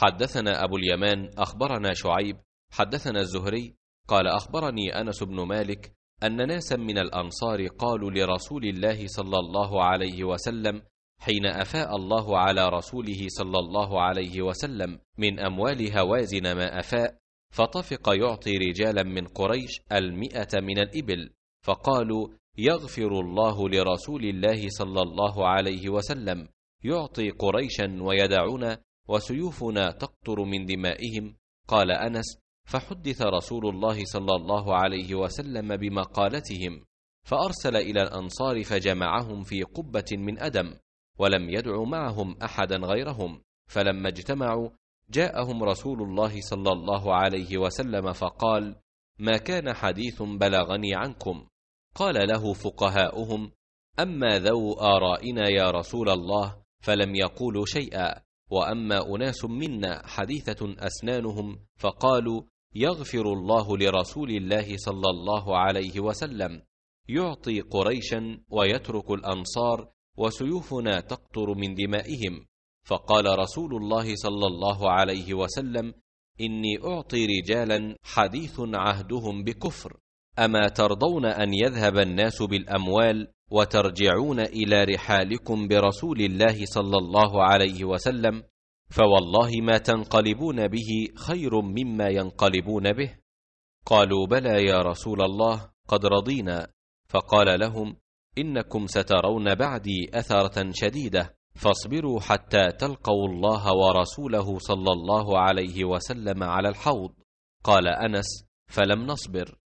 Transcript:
حدثنا أبو اليمان أخبرنا شعيب حدثنا الزهري قال أخبرني أنس بن مالك أن ناسا من الأنصار قالوا لرسول الله صلى الله عليه وسلم حين أفاء الله على رسوله صلى الله عليه وسلم من أموال هوازن ما أفاء فطفق يعطي رجالا من قريش المئة من الإبل فقالوا يغفر الله لرسول الله صلى الله عليه وسلم يعطي قريشا ويدعنا وسيوفنا تقطر من دمائهم قال انس فحدث رسول الله صلى الله عليه وسلم بمقالتهم فارسل الى الانصار فجمعهم في قبه من ادم ولم يدع معهم احدا غيرهم فلما اجتمعوا جاءهم رسول الله صلى الله عليه وسلم فقال ما كان حديث بلغني عنكم قال له فقهاؤهم اما ذو ارائنا يا رسول الله فلم يقولوا شيئا واما اناس منا حديثه اسنانهم فقالوا يغفر الله لرسول الله صلى الله عليه وسلم يعطي قريشا ويترك الانصار وسيوفنا تقطر من دمائهم فقال رسول الله صلى الله عليه وسلم اني اعطي رجالا حديث عهدهم بكفر اما ترضون ان يذهب الناس بالاموال وترجعون الى رحالكم برسول الله صلى الله عليه وسلم فوالله ما تنقلبون به خير مما ينقلبون به قالوا بلى يا رسول الله قد رضينا فقال لهم انكم سترون بعدي اثره شديده فاصبروا حتى تلقوا الله ورسوله صلى الله عليه وسلم على الحوض قال انس فلم نصبر